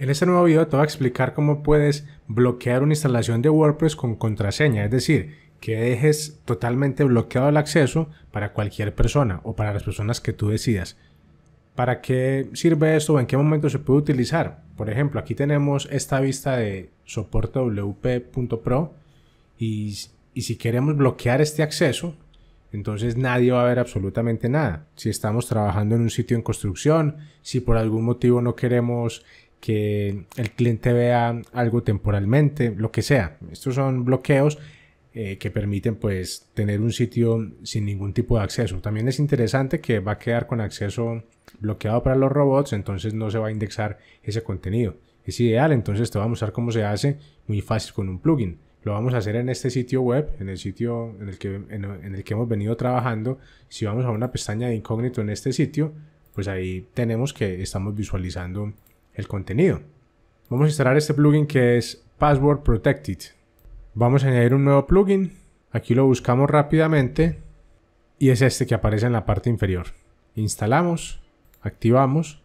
En este nuevo video te voy a explicar cómo puedes bloquear una instalación de WordPress con contraseña, es decir, que dejes totalmente bloqueado el acceso para cualquier persona o para las personas que tú decidas. ¿Para qué sirve esto o en qué momento se puede utilizar? Por ejemplo, aquí tenemos esta vista de soporte wp.pro y, y si queremos bloquear este acceso, entonces nadie va a ver absolutamente nada. Si estamos trabajando en un sitio en construcción, si por algún motivo no queremos que el cliente vea algo temporalmente, lo que sea. Estos son bloqueos eh, que permiten pues tener un sitio sin ningún tipo de acceso. También es interesante que va a quedar con acceso bloqueado para los robots, entonces no se va a indexar ese contenido. Es ideal, entonces te voy a mostrar cómo se hace muy fácil con un plugin. Lo vamos a hacer en este sitio web, en el sitio en el que, en el que hemos venido trabajando. Si vamos a una pestaña de incógnito en este sitio, pues ahí tenemos que estamos visualizando contenido. Vamos a instalar este plugin que es Password Protected. Vamos a añadir un nuevo plugin. Aquí lo buscamos rápidamente y es este que aparece en la parte inferior. Instalamos, activamos.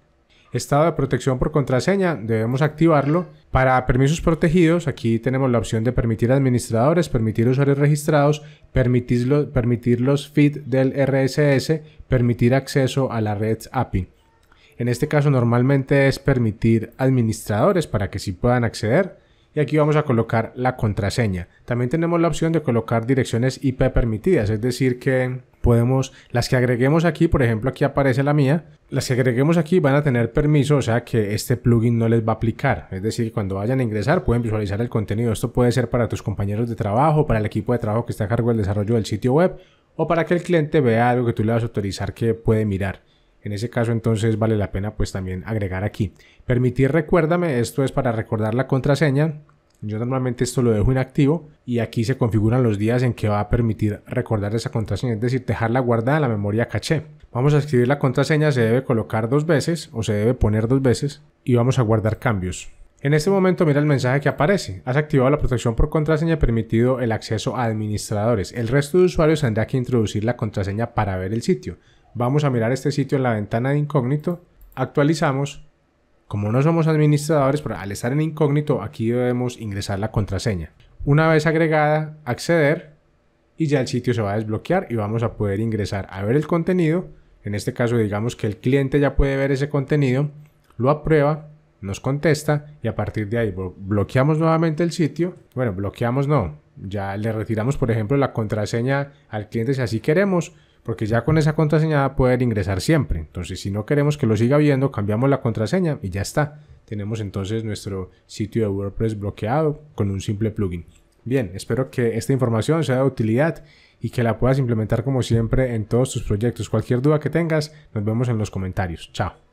Estado de protección por contraseña, debemos activarlo. Para permisos protegidos, aquí tenemos la opción de permitir administradores, permitir usuarios registrados, permitir permitir los feed del RSS, permitir acceso a la red API. En este caso normalmente es permitir administradores para que sí puedan acceder y aquí vamos a colocar la contraseña. También tenemos la opción de colocar direcciones IP permitidas, es decir que podemos, las que agreguemos aquí, por ejemplo aquí aparece la mía, las que agreguemos aquí van a tener permiso, o sea que este plugin no les va a aplicar, es decir, cuando vayan a ingresar pueden visualizar el contenido, esto puede ser para tus compañeros de trabajo, para el equipo de trabajo que está a cargo del desarrollo del sitio web o para que el cliente vea algo que tú le vas a autorizar que puede mirar. En ese caso entonces vale la pena pues también agregar aquí. Permitir recuérdame, esto es para recordar la contraseña. Yo normalmente esto lo dejo inactivo y aquí se configuran los días en que va a permitir recordar esa contraseña, es decir, dejarla guardada en la memoria caché. Vamos a escribir la contraseña, se debe colocar dos veces o se debe poner dos veces y vamos a guardar cambios. En este momento mira el mensaje que aparece. Has activado la protección por contraseña permitido el acceso a administradores. El resto de usuarios tendrá que introducir la contraseña para ver el sitio vamos a mirar este sitio en la ventana de incógnito, actualizamos. Como no somos administradores, pero al estar en incógnito, aquí debemos ingresar la contraseña. Una vez agregada, acceder y ya el sitio se va a desbloquear y vamos a poder ingresar a ver el contenido. En este caso, digamos que el cliente ya puede ver ese contenido, lo aprueba, nos contesta y a partir de ahí bloqueamos nuevamente el sitio. Bueno, bloqueamos no, ya le retiramos, por ejemplo, la contraseña al cliente si así queremos porque ya con esa contraseña va poder ingresar siempre. Entonces, si no queremos que lo siga viendo, cambiamos la contraseña y ya está. Tenemos entonces nuestro sitio de WordPress bloqueado con un simple plugin. Bien, espero que esta información sea de utilidad y que la puedas implementar como siempre en todos tus proyectos. Cualquier duda que tengas, nos vemos en los comentarios. Chao.